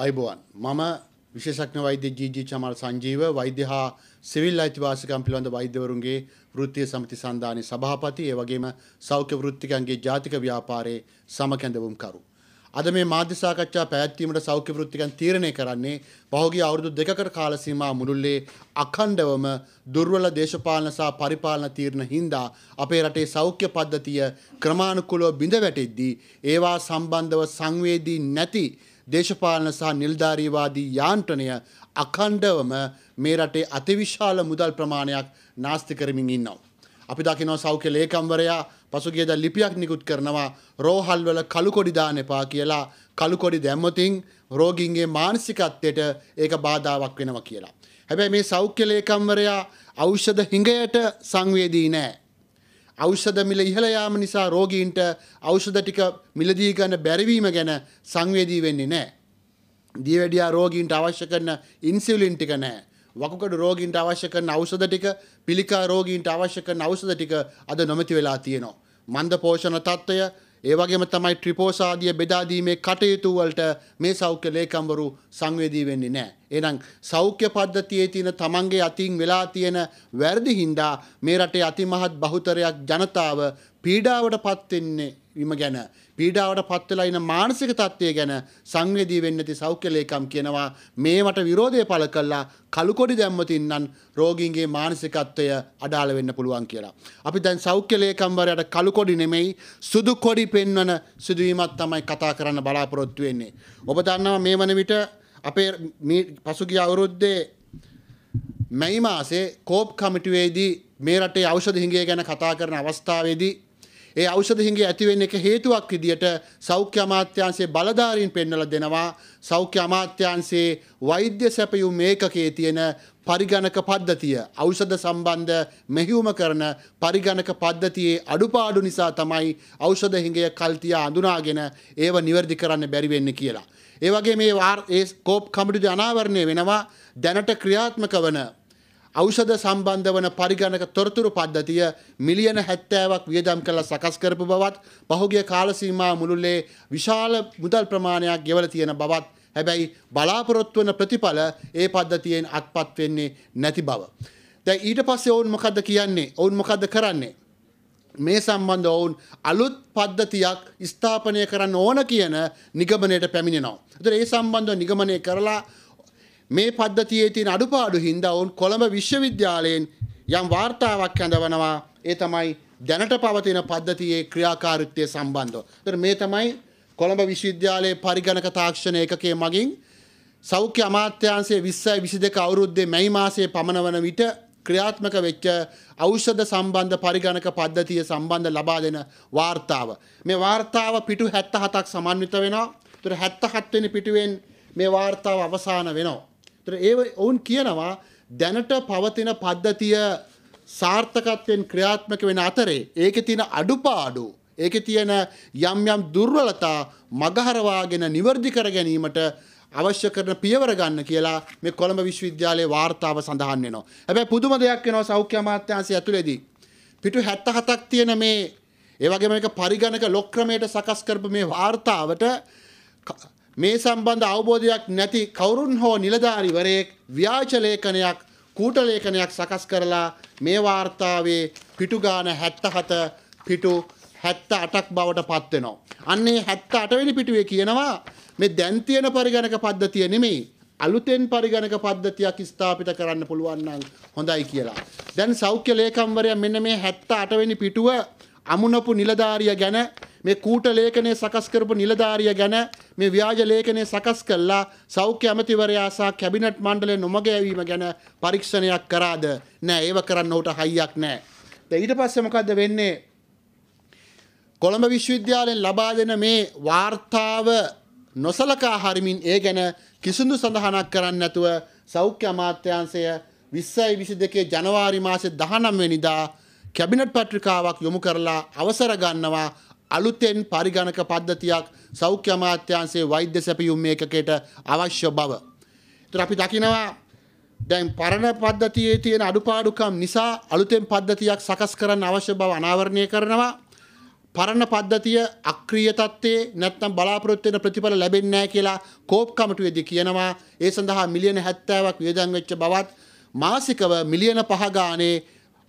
අයිබෝවන් මම විශේෂක්න වෛද්‍ය ජීජී චමල් සංජීව වෛද්‍ය හා සිවිල් අයිතිවාසිකම් පිළිබඳ වෛද්‍යවරුන්ගේ වෘත්තිය සමිති සන්ධානයේ සභාපති ඒ වගේම සෞඛ්‍ය වෘත්තිකයන්ගේ ජාතික ව්‍යාපාරයේ සමකැඳවුම්කරු. අද මේ මාධ්‍ය සාකච්ඡා පැවැත්වීමට සෞඛ්‍ය වෘත්තිකයන් තීරණය කරන්නේ පහුගිය අවුරුදු දෙකකට කාල සීමාව මුළුල්ලේ අඛණ්ඩවම දුර්වල දේශපාලන සහ පරිපාලන තීරණ හින්දා අපේ රටේ සෞඛ්‍ය පද්ධතිය ක්‍රමානුකූලව බිඳ වැටෙද්දී ඒවා සම්බන්ධව සංවේදී නැති දේශපාලන සහ නිල්ධාරීවාදී යාන්ත්‍රණය අකණ්ඩවම මේ රටේ අතිවිශාල මුදල් ප්‍රමාණයක් නාස්ති කරමින් ඉන්නවා. අපි දකිනවා සෞඛ්‍ය ලේකම්වරයා පසුගියද ලිපියක් නිකුත් කරනවා රෝහල්වල කළුකොඩි දාන්න එපා කියලා කළුකොඩි දැම්මොතින් රෝගීන්ගේ මානසිකත්වයට ඒක බාධාවක් වෙනවා කියලා. හැබැයි මේ සෞඛ්‍ය ලේකම්වරයා ඖෂධ හිඟයට සංවේදී නෑ. ඖෂධ මිල ඉහළ යාම නිසා රෝගීන්ට ඖෂධ ටික මිලදී ගන්න බැරිවීම ගැන සංවේදී වෙන්නේ නැහැ. දියවැඩියා රෝගීන්ට අවශ්‍ය කරන ඉන්සියුලින් ටික නැහැ. වකුගඩු රෝගීන්ට අවශ්‍ය කරන ඖෂධ ටික, පිළිකා රෝගීන්ට අවශ්‍ය කරන ඖෂධ ටික අද නොමැති වෙලා තියෙනවා. මන්ද පෝෂණ තත්ත්වය ඒ වගේම තමයි ට්‍රිපෝසාදිය බෙදාදීමේ කටයුතු වලට මේ සෞඛ්‍ය ලේකම්වරු සංවේදී වෙන්නේ නැහැ. එහෙනම් සෞඛ්‍ය පද්ධතියේ තියෙන තමන්ගේ අතින් වෙලා තියෙන වැරදි හින්දා මේ රටේ අතිමහත් බහුතරයක් ජනතාව පීඩාවටපත් වෙන්නේ වීම ගැන පීඩාවට පත් වෙලා ඉන මානසික තත්ත්වය ගැන සංවේදී වෙන්න ඇති සෞඛ්‍ය ලේකම් කියනවා මේවට විරෝධය පළ කළා කළු කොඩි දැම්මොත් ඉන්නන් රෝගීන්ගේ මානසිකත්වය අඩාල වෙන්න පුළුවන් කියලා. අපි දැන් සෞඛ්‍ය ලේකම්වරයාට කළු කොඩි නෙමෙයි සුදු කොඩි පෙන්වන සිදුවීමක් තමයි කතා කරන්න බලාපොරොත්තු වෙන්නේ. ඔබ දන්නවා මේ වන විට අපේ පසුගිය අවුරුද්දේ මැයි මාසේ කෝප් කමිටුවේදී මේ රටේ ඖෂධ හිඟය ගැන කතා කරන අවස්ථාවේදී ඒ ඖෂධ හිඟේ ඇති වෙන්න එක හේතුවක් විදියට සෞඛ්‍ය අමාත්‍යාංශයේ බලධාරීන් පෙන්වලා දෙනවා සෞඛ්‍ය අමාත්‍යාංශයේ වෛද්‍ය සැපයුම් ඒකකයේ තියෙන පරිගණක පද්ධතිය ඖෂධ සම්බන්ධ මෙහියුම කරන පරිගණක පද්ධතියේ අඩුපාඩු නිසා තමයි ඖෂධ හිඟය කල්තියා අඳුනාගෙන ඒව නිවැරදි කරන්න බැරි වෙන්නේ කියලා. ඒ වගේ මේ ඒ ස්කෝප් කමිටුවේ අනාවරණය වෙනවා දැනට ක්‍රියාත්මක වන ඖෂධ සම්බන්ධ වන පරිගණක තොරතුරු පද්ධතිය මිලියන හැත්තෑවක් වියදම් කරලා සකස් කරපු බවත් පහුගිය කාලසීමා මුළුල්ලේ විශාල මුදල් ප්‍රමාණයක් ගෙවල තියෙන බවත් හැබැයි බලාපොරොත්තු වන ප්‍රතිඵල ඒ පද්ධතියෙන් අත්පත් වෙන්නේ නැති බව. දැන් ඊට පස්සේ ඔවුන් මොකද්ද කියන්නේ? ඔවුන් මොකද්ද කරන්නේ? මේ සම්බන්ධ ඔවුන් අලුත් පද්ධතියක් ස්ථාපනය කරන්න ඕන කියන නිගමනයට පැමිණෙනවා. ඒතර ඒ සම්බන්ධව නිගමනය කරලා මේ පද්ධතියේ තියෙන අඩුපාඩු හින්දා ඔවුන් කොළඹ විශ්වවිද්‍යාලයෙන් යම් වාර්තාවක් ඇඳවනවා ඒ තමයි දැනට පවතින පද්ධතියේ ක්‍රියාකාරීත්වය සම්බන්ධව. ඒතර මේ තමයි කොළඹ විශ්වවිද්‍යාලයේ පරිගණක තාක්ෂණ ඒකකයේ මගින් සෞඛ්‍ය අමාත්‍යාංශයේ 20යි 22 අවුරුද්දේ මැයි මාසයේ පමණ වන විට ක්‍රියාත්මක වෙච්ච ඖෂධ සම්බන්ධ පරිගණක පද්ධතිය සම්බන්ධ ලබා දෙන වාර්තාව. මේ වාර්තාව පිටු 77ක් සමන්විත වෙනවා. ඒතර 77 වෙනි පිටුවෙන් මේ වාර්තාව අවසාන වෙනවා. ඒ ඔවුන් කියනවා දැනට පවතින පද්ධතිය සාර්ථකත්වයෙන් ක්‍රියාත්මක වෙන අතරේ ඒක තියෙන අඩුපාඩු ඒක තියෙන යම් යම් දුර්වලතා මගහරවාගෙන නිවර්දි කර ගැනීමට අවශ්‍ය කරන පියවර ගන්න කියලා මේ කොළඹ විශ්වවිද්‍යාලයේ වාර්තාව සඳහන් වෙනවා. හැබැයි පුදුම දෙයක් වෙනවා සෞඛ්‍ය අමාත්‍යාංශය ඇතුළේදී. පිටු 77ක් තියෙන මේ ඒ වගේම එක පරිගණක ලොක්ක්‍රමයට සකස් කරපු මේ වාර්තාවට මේ සම්බන්ධ අවබෝධයක් නැති කවුරුන් හෝ නිලධාරිවරයෙක් ව්‍යාජ ලේඛනයක් කූට ලේඛනයක් සකස් කරලා මේ වාර්තාවේ පිටු ගාන 77 පිටු 78ක් බවට පත් වෙනවා. අන්නේ 78 වෙනි පිටුවේ කියනවා මේ දැන් තියෙන පරිගණක පද්ධතිය නෙමෙයි අලුතෙන් පරිගණක පද්ධතියක් ස්ථාපිත කරන්න පුළුවන් නම් හොඳයි කියලා. දැන් සෞඛ්‍ය ලේකම්වරයා මෙන්න මේ 78 වෙනි පිටුව අමුණපු නිලධාරිය ගැන මේ කූට ලේඛනය සකස් කරපු නිලධාරිය ගැන මේ ව්‍යාජ ලේඛනය සකස් කළා සෞඛ්‍ය ඇමතිවරයා සහ කැබිනට් මණ්ඩලය නොමග යැවීම ගැන පරීක්ෂණයක් කරාද නෑ ඒව කරන්න ඔහුට හයියක් නෑ. ඊට පස්සේ මොකද්ද වෙන්නේ? කොළඹ විශ්වවිද්‍යාලයෙන් ලබා දෙන මේ වාර්තාව නොසලකා හරිමින් ඒ ගැන කිසිදු සඳහනක් කරන්න නැතුව සෞඛ්‍ය අමාත්‍යාංශය 20යි 22 ජනවාරි මාසේ 19 වෙනිදා කැබිනට් පත්‍රිකාවක් යොමු කරලා අවසර ගන්නවා අලුතෙන් පරිගණක පද්ධතියක් සෞඛ්‍ය අමාත්‍යාංශයේ වෛද්‍ය සැපයුම් ඒකකයට අවශ්‍ය බව. ඒතර අපි දකිනවා දැන් පරණ පද්ධතියේ තියෙන අඩුපාඩුකම් නිසා අලුතෙන් පද්ධතියක් සකස් කරන්න අවශ්‍ය බව අනාවරණය කරනවා. පරණ පද්ධතිය අක්‍රීය තත්ත්වයේ නැත්නම් බලාපොරොත්තු වෙන ප්‍රතිඵල ලැබෙන්නේ නැහැ කියලා කෝප් කමිටුවේදී කියනවා. ඒ සඳහා මිලියන 70ක් වියදම් වෙච්ච බවත් මාසිකව මිලියන 5 ගානේ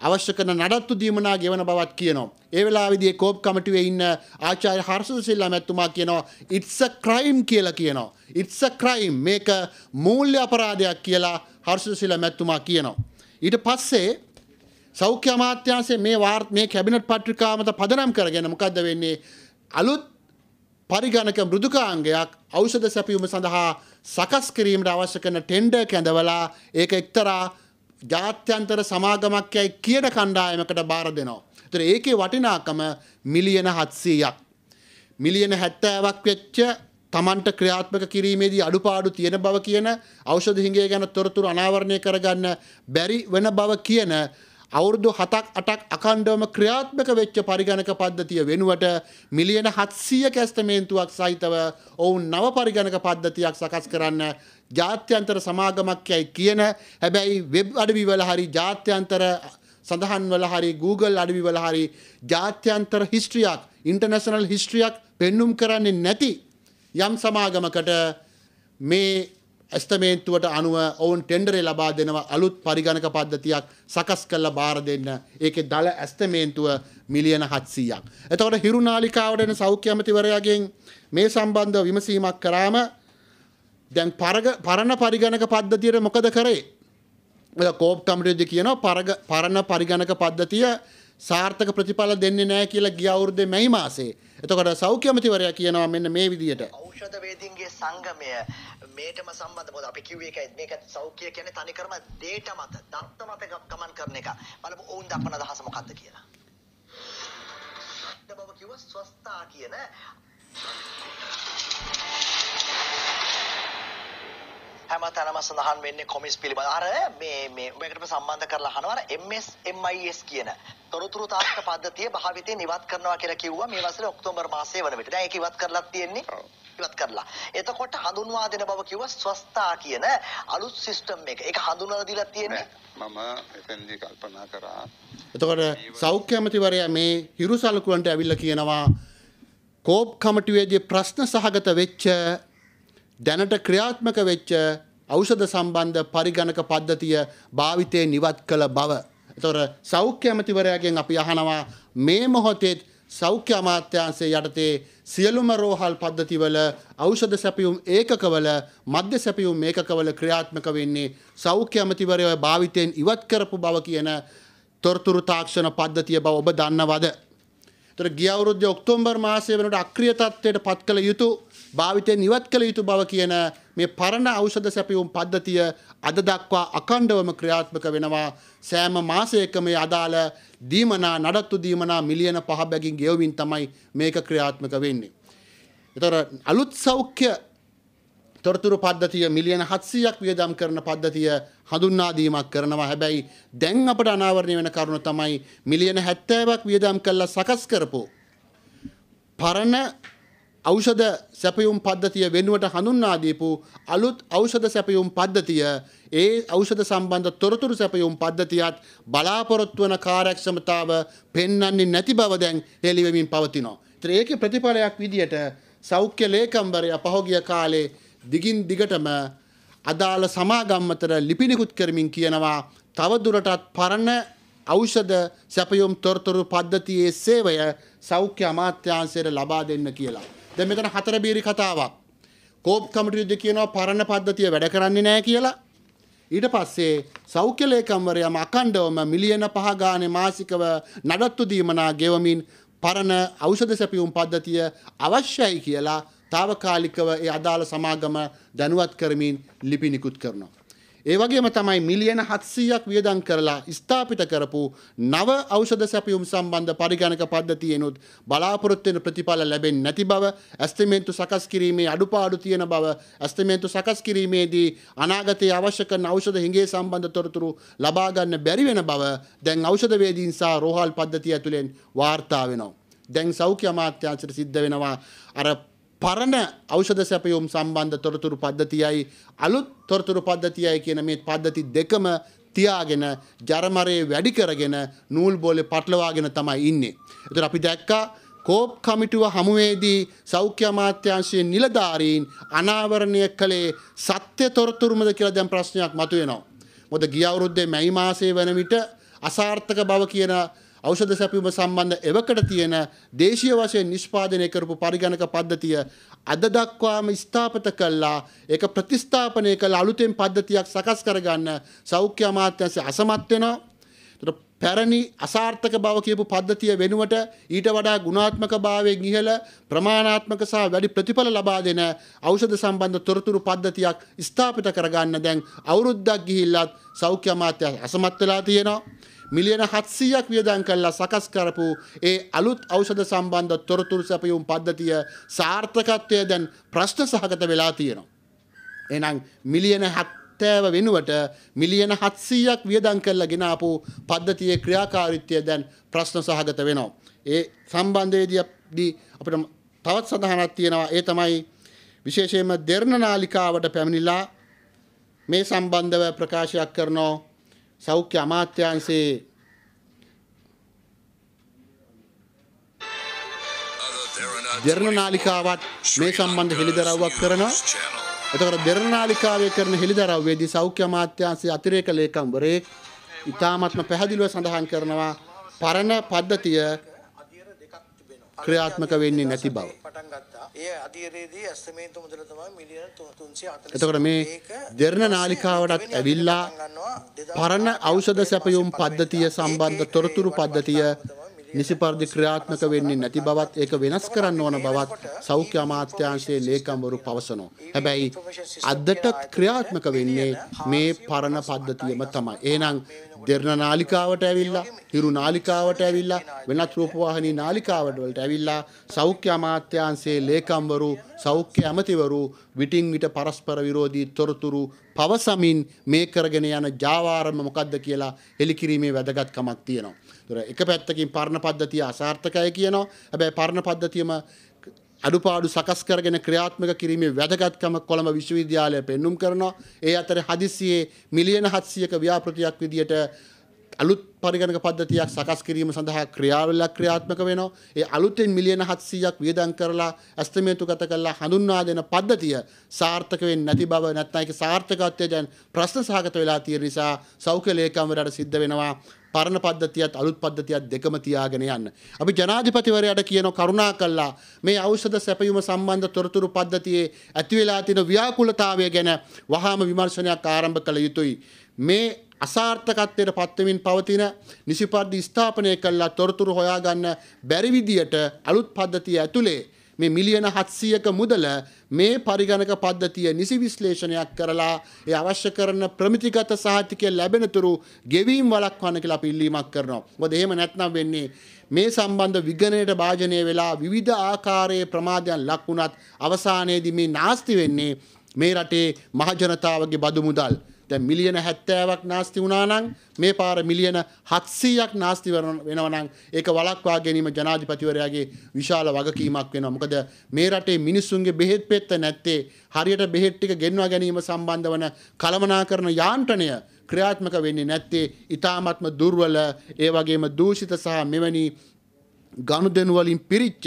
අවශ්‍ය කරන නඩත්තු දීමනා ගෙවන බවත් කියනවා. ඒ වෙලාවේදී කෝප් කමිටුවේ ඉන්න ආචාර්ය හර්ෂද සිල්ලා මැතිතුමා කියනවා it's a crime කියලා කියනවා. it's a crime මේක මූල්‍ය අපරාධයක් කියලා හර්ෂද සිල්ලා මැතිතුමා කියනවා. ඊට පස්සේ සෞඛ්‍ය අමාත්‍යාංශයේ මේ වාර්ත මේ කැබිනට් පත්‍රිකාවමත පදනම් කරගෙන මොකද්ද වෙන්නේ? අලුත් පරිගණක මෘදුකාංගයක් ඖෂධ සැපයීම සඳහා සකස් කිරීමට අවශ්‍ය කරන ටෙන්ඩර් කැඳවලා ඒක එක්තරා ජාත්‍යන්තර සමාගමක් යයි කියන කණ්ඩායමකට බාර දෙනවා. ඒතර ඒකේ වටිනාකම මිලියන 700ක්. මිලියන 70ක් වෙච්ච තමන්ට ක්‍රියාත්මක කිරීමේදී අඩුපාඩු තියෙන බව කියන ඖෂධ හිඟය ගැන තොරතුරු අනාවරණය කරගන්න බැරි වෙන බව කියන අවුරුදු 7ක් 8ක් අඛණ්ඩවම ක්‍රියාත්මක වෙච්ච පරිගණක පද්ධතිය වෙනුවට මිලියන 700 කැස්තමේන්තුවක් සහිතව ඔවුන් නව පරිගණක පද්ධතියක් සකස් කරන්න ජාත්‍යන්තර සමාගමක් යයි කියන හැබැයි වෙබ් අඩවි වල හරි ජාත්‍යන්තර සඳහන් වල හරි Google අඩවි වල හරි ජාත්‍යන්තර හිස්ට්‍රියක් ඉන්ටර්නැෂනල් හිස්ට්‍රියක් පෙන්눔 කරන්නේ නැති යම් සමාගමකට මේ ඇස්තමේන්තුවට අනුව ඔවුන් ටෙන්ඩරේ ලබා දෙනවා අලුත් පරිගණක පද්ධතියක් සකස් කරලා බාර දෙන්න. ඒකේ දල ඇස්තමේන්තුව මිලියන 700ක්. එතකොට හිරු නාලිකාවට එන සෞඛ්‍ය අමාත්‍යවරයාගෙන් මේ සම්බන්ධව විමසීමක් කරාම දැන් පරණ පරිගණක පද්ධතියට මොකද කරේ? ඔය කෝප් කමිටුවේදී කියනවා පරණ පරිගණක පද්ධතිය සාර්ථක ප්‍රතිඵල දෙන්නේ නැහැ කියලා ගිය අවුරුද්දේ මැයි මාසේ. එතකොට සෞඛ්‍ය අමාත්‍යවරයා කියනවා මෙන්න මේ විදිහට. ඖෂධ වේදීන්ගේ සංගමය මේටම සම්බන්ධ මොකද අපි කිව්වේ ඒකයි මේක සෞඛ්‍ය කියන්නේ තනිකරම දේට මත දත්ත මත ගමන් කරන එක බලමු ඔවුන් දක්වන අදහස මොකක්ද කියලා බව කිව්ව ස්වස්ථා කියන හැමතැනම සඳහන් වෙන්නේ කොමිස් පිළිබඳ අර මේ මේ මේකටම සම්බන්ධ කරලා අහනවා අර MSMIS කියන තොරතුරු තාක්ෂණ පද්ධතිය භාවිතයෙන් ඉවත් කරනවා කියලා කිව්වා මේ වසරේ ඔක්තෝබර් මාසයේ වන විට. දැන් ඒක ඉවත් කරලා තියෙන්නේ. ඔව්. ඉවත් කරලා. එතකොට හඳුන්වා දෙන බව කිව්වා ස්වස්ථා කියන අලුත් සිස්ටම් එක. ඒක හඳුන්වලා දීලා තියෙන්නේ. මම එතෙන්දී කල්පනා කරා. එතකොට සෞඛ්‍ය අමාත්‍යවරයා මේ හිරුසලකුවන්ට ඇවිල්ලා කියනවා කෝප් කමිටුවේදී ප්‍රශ්න සහගත වෙච්ච දැනට ක්‍රියාත්මක වෙච්ච ඖෂධ සම්බන්ධ පරිගණක පද්ධතිය භාවිතයෙන් ඉවත් කළ බව. එතකොට සෞඛ්‍ය අමාත්‍යවරයාගෙන් අපි අහනවා මේ මොහොතේ සෞඛ්‍ය අමාත්‍යාංශය යටතේ සියලුම රෝහල් පද්ධතිවල ඖෂධ සැපයුම් ඒකකවල මධ්‍ය සැපයුම් ඒකකවල ක්‍රියාත්මක වෙන්නේ සෞඛ්‍ය අමතිවරයව භාවිතයෙන් ඉවත් කරපු බව කියන තොරතුරු තාක්ෂණ පද්ධතිය බව ඔබ දන්නවද? ඒතර ගිය අවුරුද්දේ ඔක්තෝබර් මාසයේ වෙනකොට අක්‍රිය තත්ත්වයට පත් කළ යුතු භාවිතයෙන් ඉවත් කළ යුතු බව කියන මේ පරණ ඖෂධ සැපයුම් පද්ධතිය අද දක්වා අඛණ්ඩවම ක්‍රියාත්මක වෙනවා සෑම මාසයකම අදාළ දීමනා නඩත්තු දීමනා මිලියන පහ බැගින් ගෙවමින් තමයි මේක ක්‍රියාත්මක වෙන්නේ. එතොර අලුත් සෞඛ්‍ය තොරතුරු පද්ධතිය මිලියන 700ක් වියදම් කරන පද්ධතිය හඳුන්වා දීමක් කරනවා. හැබැයි දැන් අපට අනාවරණය වෙන කරුණ තමයි මිලියන 70ක් වියදම් කළා සකස් කරපු පරණ ඖෂධ සැපයුම් පද්ධතිය වෙනුවට හඳුන්වා දීපු අලුත් ඖෂධ සැපයුම් පද්ධතිය ඒ ඖෂධ සම්බන්ධ තොරතුරු සැපයුම් පද්ධතියත් බලාපොරොත්තු වන කාර්යක්ෂමතාව පෙන්වන්නේ නැති බව දැන් හෙළිවෙමින් පවතිනවා. ඒතර ඒකේ ප්‍රතිඵලයක් විදියට සෞඛ්‍ය ලේකම්වරයා පහුගිය කාලේ දිගින් දිගටම අදාළ සමාගම් අතර ලිපි නිකුත් කරමින් කියනවා තවදුරටත් පරණ ඖෂධ සැපයුම් තොරතුරු පද්ධතියේ සේවය සෞඛ්‍ය අමාත්‍යාංශයට ලබා දෙන්න කියලා. දැන් මෙතන හතර බීරි කතාවක්. කෝප් කමිටුවේදී කියනවා පරණ පද්ධතිය වැඩ කරන්නේ නැහැ කියලා. ඊට පස්සේ සෞඛ්‍ය ලේකම්වරයාම අඛණ්ඩවම මිලියන 5 ගානේ මාසිකව නඩත්තු දීමනා ගෙවමින් පරණ ඖෂධ සැපියුම් පද්ධතිය අවශ්‍යයි කියලා తాවකාලිකව ඒ අදාළ සමාගම දැනුවත් කරමින් ලිපි නිකුත් කරනවා. ඒ වගේම තමයි මිලියන 700ක් වියදම් කරලා ස්ථාපිත කරපු නව ඖෂධ සැපයුම් සම්බන්ධ පරිගණක පද්ධතියෙනුත් බලාපොරොත්තු වෙන ප්‍රතිඵල ලැබෙන්නේ නැති බව ඇස්තිමේන්තු සකස් කිරීමේ අඩුපාඩු තියෙන බව ඇස්තිමේන්තු සකස් කිරීමේදී අනාගතයේ අවශ්‍ය කරන ඖෂධ හිඟේ සම්බන්ධ තොරතුරු ලබා ගන්න බැරි වෙන බව දැන් ඖෂධවේදීන් සහ රෝහල් පද්ධතිය ඇතුළෙන් වාර්තා වෙනවා. දැන් සෞඛ්‍ය අමාත්‍යාංශයට සිද්ධ වෙනවා අර පරණ ඖෂධ සැපයුම් සම්බන්ධ තොරතුරු පද්ධතියයි අලුත් තොරතුරු පද්ධතියයි කියන මේ පද්ධති දෙකම තියාගෙන ජරමරේ වැඩි කරගෙන නූල් බෝලේ පටලවාගෙන තමයි ඉන්නේ. ඒතර අපි දැක්කා කෝප් කමිටුව හමුවේදී සෞඛ්‍ය අමාත්‍යාංශයේ නිලධාරීන් අනාවරණය කළේ සත්‍ය තොරතුරුමද කියලා දැන් ප්‍රශ්නයක් මතුවෙනවා. මොකද ගිය අවුරුද්දේ මැයි මාසයේ වන විට අසාර්ථක බව කියන ඖෂධ සැපයුම සම්බන්ධ එවකට තියෙන දේශීය වශයෙන් නිෂ්පාදනය කරපු පරිගණක පද්ධතිය අද දක්වාම ස්ථාපිත කළා ඒක ප්‍රතිස්ථාපනය කළ අලුතෙන් පද්ධතියක් සකස් කරගන්න සෞඛ්‍ය අමාත්‍යාංශය අසමත් වෙනවා. පැරණි අසාර්ථක බව කියපු පද්ධතිය වෙනුවට ඊට වඩා ගුණාත්මක භාවයෙන් ඉහළ ප්‍රමාණාත්මක සහ වැඩි ප්‍රතිඵල ලබා දෙන ඖෂධ සම්බන්ධ තොරතුරු පද්ධතියක් ස්ථාපිත කරගන්න දැන් අවුරුද්දක් ගිහිල්ලත් සෞඛ්‍ය අමාත්‍ය අසමත් වෙලා තියෙනවා. මිලියන 700ක් වියදම් කරලා සකස් කරපු ඒ අලුත් ඖෂධ සම්බන්ධ තොරතුරු සැපයුම් පද්ධතිය සාර්ථකත්වය දැන් ප්‍රශ්න සහගත වෙලා තියෙනවා. එහෙනම් මිලියන 70 වෙනුවට මිලියන 700ක් වියදම් කරලා ගෙනාපු පද්ධතියේ ක්‍රියාකාරීත්වය දැන් ප්‍රශ්න සහගත වෙනවා. ඒ සම්බන්ධයේදී අපිට තවත් සඳහනක් තියෙනවා. ඒ තමයි විශේෂයෙන්ම දෙර්ණ නාලිකාවට පැමිණිලා මේ සම්බන්ධව ප්‍රකාශයක් කරනවා සෞඛ්‍ය අමාත්‍යාංශයේ දෙරණ නාලිකාවත් මේ සම්බන්ධ හෙළිදරව්වක් කරනවා. එතකොට දෙරණ නාලිකාවේ කරන හෙළිදරව්වේදී සෞඛ්‍ය අමාත්‍යාංශයේ අතිරේක ලේකම්වරයෙක් ඉතාමත්ම පැහැදිලිව සඳහන් කරනවා පරණ පද්ධතිය ක්‍රියාත්මක වෙන්නේ නැති බව. එතකොට මේ දෙරණ නාලිකාවටත් ඇවිල්ලා පරණ ඖෂධ සැපයුම් පද්ධතිය සම්බන්ධ තොරතුරු පද්ධතිය නිසි පරිදි ක්‍රියාත්මක වෙන්නේ නැති බවත් ඒක වෙනස් කරන්න ඕන බවත් සෞඛ්‍ය අමාත්‍යාංශයේ ලේකම්වරු පවසනවා. හැබැයි අදටත් ක්‍රියාත්මක වෙන්නේ මේ පරණ පද්ධතියම තමයි. එහෙනම් දෙරණ නාලිකාවට ඇවිල්ලා, හිරු නාලිකාවට ඇවිල්ලා, වෙනත් රූපවාහිනී නාලිකාවට වලට ඇවිල්ලා සෞඛ්‍ය අමාත්‍යාංශයේ ලේකම්වරු, සෞඛ්‍ය ඇමතිවරු විටින් විට පරස්පර විරෝධී තොරතුරු පවසමින් මේ කරගෙන යන ජාවාරම මොකක්ද කියලා හෙළිකිරීමේ වැදගත්කමක් තියෙනවා. තුර එක පැත්තකින් පරණ පද්ධතිය අසාර්ථකය කියනවා හැබැයි පරණ පද්ධතියම අඩුපාඩු සකස් කරගෙන ක්‍රියාත්මක කිරීමේ වැදගත්කම කොළඹ විශ්වවිද්‍යාලය පෙන්눔 කරනවා. ඒ අතර හදිසියේ මිලියන 700ක ව්‍යාපෘතියක් විදියට අලුත් පරිගණක පද්ධතියක් සකස් කිරීම සඳහා ක්‍රියාවලිය ක්‍රියාත්මක වෙනවා. ඒ අලුතෙන් මිලියන 700ක් වියදම් කරලා ඇස්තමේතුගත කරලා හඳුන්වා දෙන පද්ධතිය සාර්ථක වෙන්නේ නැති බව නැත්නම් ඒක සාර්ථකත්වය දැන් ප්‍රශ්න සහගත වෙලා තියෙන නිසා සෞඛ්‍ය ලේකම්වරයාට සිද්ධ වෙනවා පරණ පද්ධතියත් අලුත් පද්ධතියත් දෙකම තියාගෙන යන්න. අපි ජනාධිපතිවරයාට කියන කරුණා කළා මේ ඖෂධ සැපයුම සම්බන්ධ තොරතුරු පද්ධතියේ ඇති වෙලා තියෙන ව්‍යාකූලතාවය ගැන වහාම විමර්ශනයක් ආරම්භ කළ යුතුයි. මේ අසාර්ථකත්වයට පත්වමින් පවතින නිසිපර්දි ස්ථාපනය කළා තොරතුරු හොයාගන්න බැරි විදියට අලුත් පද්ධතිය ඇතුලේ මේ මිලියන 700ක මුදල මේ පරිගණක පද්ධතිය නිසි විශ්ලේෂණයක් කරලා ඒ අවශ්‍ය කරන ප්‍රමිතිගත සහතිකය ලැබෙනතුරු ගෙවීම් වළක්වන්න කියලා අපි ඉල්ලීමක් කරනවා. මොකද එහෙම නැත්නම් වෙන්නේ මේ සම්බන්ධ විගණනයට භාජනය වෙලා විවිධ ආකාරයේ ප්‍රමාදයන් ලක් වුණත් අවසානයේදී මේ නාස්ති වෙන්නේ මේ රටේ මහජනතාවගේ බදු මුදල්. දැන් මිලියන 70ක් නාස්ති වුණා නම් මේ පාර මිලියන 700ක් නාස්ති වෙනවා නම් ඒක වළක්වා ගැනීම ජනාධිපතිවරයාගේ විශාල වගකීමක් වෙනවා. මොකද මේ රටේ මිනිස්සුන්ගේ බෙහෙත් පෙත්ත නැත්තේ හරියට බෙහෙත් ටික ගෙන්වා ගැනීම සම්බන්ධ වන කලමනාකරන යාන්ත්‍රණය ක්‍රියාත්මක වෙන්නේ නැත්තේ ඊ타මාත්ම දුර්වල ඒ වගේම දූෂිත සහ මෙවැනි ගනුදෙනු වලින් පිරිච්ච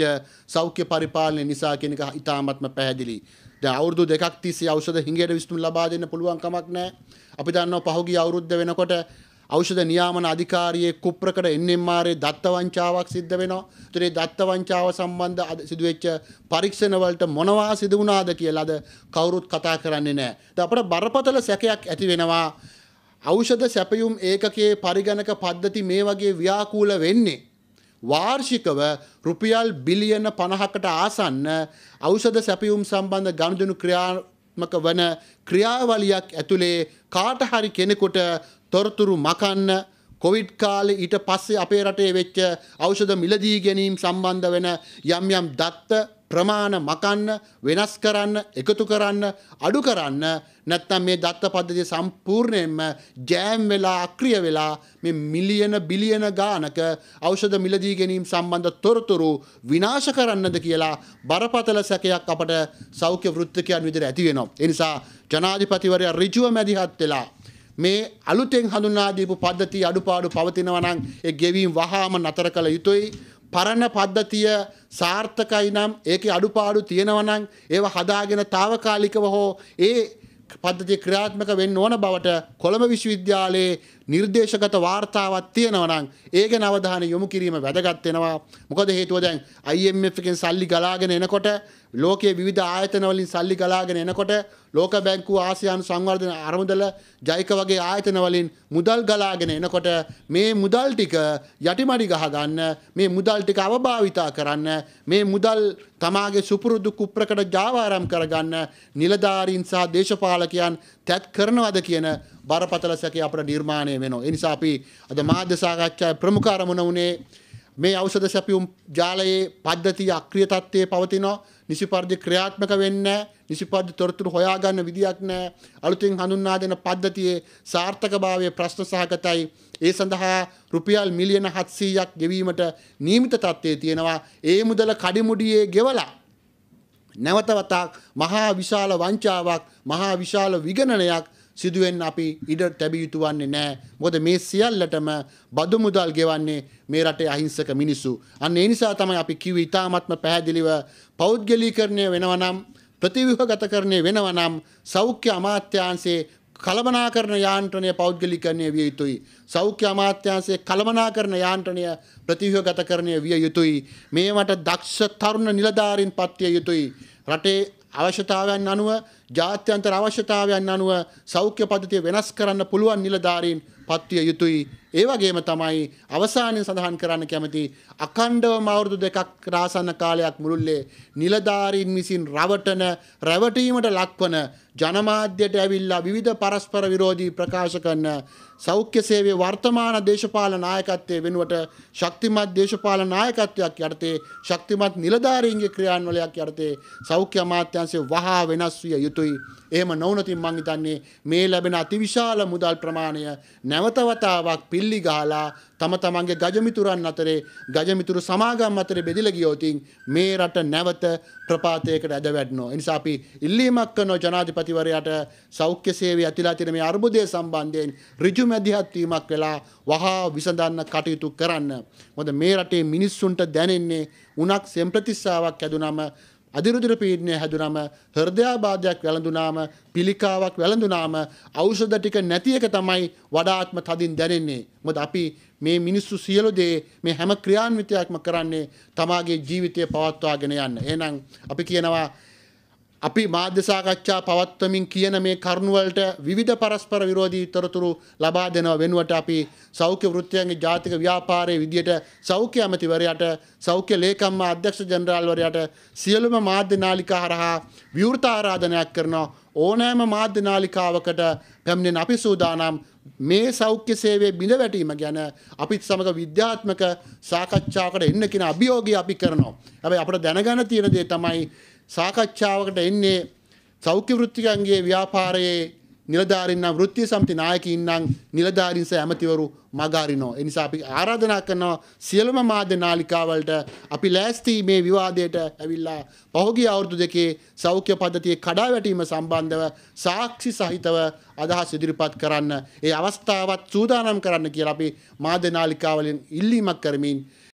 සෞඛ්‍ය පරිපාලනය නිසා කෙනෙක් ඊ타මාත්ම පැහැදිලි. දැන් අවුරුදු දෙකක් තිස්සේ ඖෂධ හිඟයට විසඳුම් ලබා දෙන්න පුළුවන් කමක් නැහැ. අපි දන්නවා පහුගිය අවුරුද්ද වෙනකොට ඖෂධ නියාමන අධිකාරියේ කුප්‍රකට NMR දත්ත වංචාවක් සිද්ධ වෙනවා. ඒතර මේ දත්ත වංචාව සම්බන්ධ සිදුවෙච්ච පරීක්ෂණ වලට මොනවා සිදු වුණාද කියලාද කවුරුත් කතා කරන්නේ නැහැ. ඒත් අපට බරපතල සැකයක් ඇති වෙනවා. ඖෂධ සැපයුම් ඒකකයේ පරිගණක පද්ධති මේ වගේ ව්‍යාකූල වෙන්නේ වාර්ෂිකව රුපියල් බිලියන පණහකට ආසන්න අවෂද සැපියුම් සම්බන්ධ ගණදනු ක්‍රියාත්මක වන ක්‍රියාවලියක් ඇතුළේ කාටහරි කෙනෙකුට තොරතුරු මකන්න කොවිඩ් කාලෙ ඊට පස්සේ අපේ රටේ වෙච්ච ඖෂධ මිලදී ගැනීම් සම්බන්ධ වෙන යම් යම් දත්ත ප්‍රමාණ මකන්න වෙනස් කරන්න එකතු කරන්න අඩු කරන්න නැත්තම් මේ දත්ත පද්ධතිය සම්පූර්ණයෙන්ම ජෑම් වෙලා අක්‍රිය වෙලා මේ මිලියන බිලියන ගානක ඖෂධ මිලදී ගැනීම සම්බන්ධ තොරතුරු විනාශ කරන්නද කියලා බරපතල සැකයක් අපට සෞඛ්‍ය වෘත්තිකයන් විදිහට ඇති වෙනවා. ඒ නිසා ජනාධිපතිවරයා ඍජුව මැදිහත් වෙලා මේ අලුතෙන් හඳුනා දීපු පද්ධතිය අඩුපාඩු පවතිනවා නම් ඒ ගෙවීම් වහාම නතර කළ යුතුයි. පරණ පද්ධතිය සාර්ථකයි නම් ඒකේ අඩුපාඩු තියෙනවා නම් ඒව හදාගෙන తాවකාලිකව හෝ ඒ පද්ධතිය ක්‍රියාත්මක වෙන්න ඕන බවට කොළඹ විශ්වවිද්‍යාලයේ නිර්දේශගත වාර්තාවක් තියෙනවා නම් ඒක නවධානය යොමු කිරීම වැදගත් වෙනවා. මොකද හේතුව දැන් IMF එකෙන් සල්ලි ගලාගෙන එනකොට ලෝකයේ විවිධ ආයතන වලින් සල්ලි ගලාගෙන එනකොට ලෝක බැංකුව ආසියානු සංවර්ධන අරමුදල ජයික වගේ ආයතන වලින් මුදල් ගලාගෙන එනකොට මේ මුදල් ටික යටිමඩි ගහ ගන්න මේ මුදල් ටික අවභාවිතා කරන්න මේ මුදල් තමාගේ සුපුරුදු කුප්‍රකට ජාවාරම් කරගන්න නිලධාරීන් සහ දේශපාලකයන් තැත් කරනවද කියන බරපතල සැකය අපට නිර්මාණය වෙනවා. ඒ නිසා අපි අද මාධ්‍ය සාකච්ඡාවේ ප්‍රමුඛ අරමුණ උනේ මේ ඖෂධ සැපියුම් ජාලයේ පද්ධතිය අක්‍රිය තත්ත්වයේ පවතිනවා. නිසි පරිදි ක්‍රියාත්මක වෙන්නේ නැහැ. නිසි පරිදි තොරතුරු හොයාගන්න විදියක් නැහැ. අලුතින් හඳුන්වා දෙන පද්ධතියේ සාර්ථකභාවයේ ප්‍රශ්න සහගතයි. ඒ සඳහා රුපියල් මිලියන 700ක් ගෙවීමට නියමිත තත්ත්වයේ තියෙනවා. ඒ මුදල කඩිමුඩියේ ගෙවලා නැවතවතාක් මහා විශාල වංචාවක් මහා විශාල විගණනයක් සිදුවෙන් අපි ඉඩ තැබිය යුතු වන්නේ නැහැ. මොකද මේ සියල්ලටම බදු මුදල් ගෙවන්නේ මේ රටේ අහිංසක මිනිස්සු. අන්න ඒ නිසා තමයි අපි කිව්වේ ඊටාත්ම පැහැදිලිව පෞද්ගලීකරණය වෙනවා නම් ප්‍රතිව්‍යුහගතකරණය වෙනවා නම් සෞඛ්‍ය අමාත්‍යාංශයේ කළමනාකරන යාන්ත්‍රණය පෞද්ගලිකරණය විය යුතුයි. සෞඛ්‍ය අමාත්‍යාංශයේ කළමනාකරන යාන්ත්‍රණය ප්‍රතිව්‍යුහගතකරණය විය යුතුයි. මේවට දක්ෂ තරුණ නිලධාරීන් පත්විය යුතුයි. රටේ අවශ්‍යතාවයන් අනුව ජාත්‍යන්තර අවශ්‍යතාවයන් අනුව සෞඛ්‍ය පද්ධතිය වෙනස් කරන්න පුළුවන් නිලධාරීන් පත්විය යුතුයි. ඒ වගේම තමයි අවසානයේ සඳහන් කරන්න කැමති අඛණ්ඩවම අවුරුදු දෙකක් රාසන්න කාලයක් මුළුල්ලේ නිලධාරීන් විසින් රවටන රැවටීමට ලක්වන ජනමාධ්‍යයට ඇවිල්ලා විවිධ පරස්පර විරෝධී ප්‍රකාශ කරන සෞඛ්‍ය සේවයේ වර්තමාන දේශපාලන නායකත්වයේ වෙනුවට ශක්තිමත් දේශපාලන නායකත්වයක් යටතේ ශක්තිමත් නිලධාරීන්ගේ ක්‍රියාන්වලයක් යටතේ සෞඛ්‍ය අමාත්‍යාංශය වහා වෙනස් විය යුතුයි. එහෙම නොවුනොතින් මං හිතන්නේ මේ ලැබෙන අතිවිශාල මුදල් ප්‍රමාණය නැවත වතාවක් පිළ කෙල්ලි ගහලා තම තමන්ගේ ගජමිතුරන් අතරේ ගජමිතුරු සමාගම් අතරේ බෙදිලා ගියොතින් මේ රට නැවත ප්‍රපාතයකට ඇද වැඩනවා. ඒ නිසා අපි ඉල්ලීමක් කරනවා ජනාධිපතිවරයාට සෞඛ්‍ය සේවය ඇතිලා තියෙන මේ අර්බුදය සම්බන්ධයෙන් ඍජු මැදිහත් වීමක් වෙලා වහා විසඳන්න කටයුතු කරන්න. මොකද මේ රටේ මිනිස්සුන්ට දැනෙන්නේ උණක් සෙම්ප්‍රතිස්සාවක් ඇදුනම අධිරුධිර පීඩනය හැදුනම හෘදයාබාධයක් වැළඳුනාම පිළිකාවක් වැළඳුනාම ඖෂධ ටික නැති එක තමයි වඩාත්ම තදින් දැනෙන්නේ. මොකද අපි මේ මිනිස්සු සියලු දේ මේ හැම ක්‍රියාන්විතයක්ම කරන්නේ තමාගේ ජීවිතය පවත්වාගෙන යන්න. එහෙනම් අපි කියනවා අපි මාධ්‍ය සාකච්ඡා පවත්වමින් කියන මේ කරුණුවලට විවිධ පරස්පර විරෝධී තොරතුරු ලබා දෙනව වෙනුවට අපි සෞඛ්‍ය වෘත්තියන්ගේ ජාතික ව්‍යාපාරයේ විදියට සෞඛ්‍ය ඇමතිවරයාට සෞඛ්‍ය ලේකම්ම අධ්‍යක්ෂ ජනරාල්වරයාට සියලුම මාධ්‍ය නාලිකා හරහා විවෘත ආරාධනයක් කරනවා ඕනෑම මාධ්‍ය නාලිකාවකට පැමිණෙන අපි සූදානම් මේ සෞඛ්‍ය සේවයේ බිඳවැටීම ගැන අපිත් සමග විද්‍යාත්මක සාකච්ඡාවකට එන්න කියන අභියෝගය අපි කරනවා. හැබැයි අපිට දැනගන්න තියෙන දේ තමයි සාකච්ඡාවකට එන්නේ සෞඛ්‍ය වෘත්තිකයන්ගේ ව්‍යාපාරයේ නිලධාරීන් නම් වෘත්ති සමිති නායකයින් නම් නිලධාරීන් සහ ඇමතිවරු මගහරිනෝ. ඒ නිසා අපි ආරාධනා කරනවා සියලුම මාධ්‍ය නාලිකාවලට අපි ලෑස්ති මේ විවාදයට ඇවිල්ලා පහුගිය අවුරුදු දෙකේ සෞඛ්‍ය පද්ධතියේ කඩාවැටීම සම්බන්ධව සාක්ෂි සහිතව අදහස් ඉදිරිපත් කරන්න ඒ අවස්ථාවත් සූදානම් කරන්න කියලා අපි මාධ්‍ය නාලිකාවලින් ඉල්ලීමක් කරමින්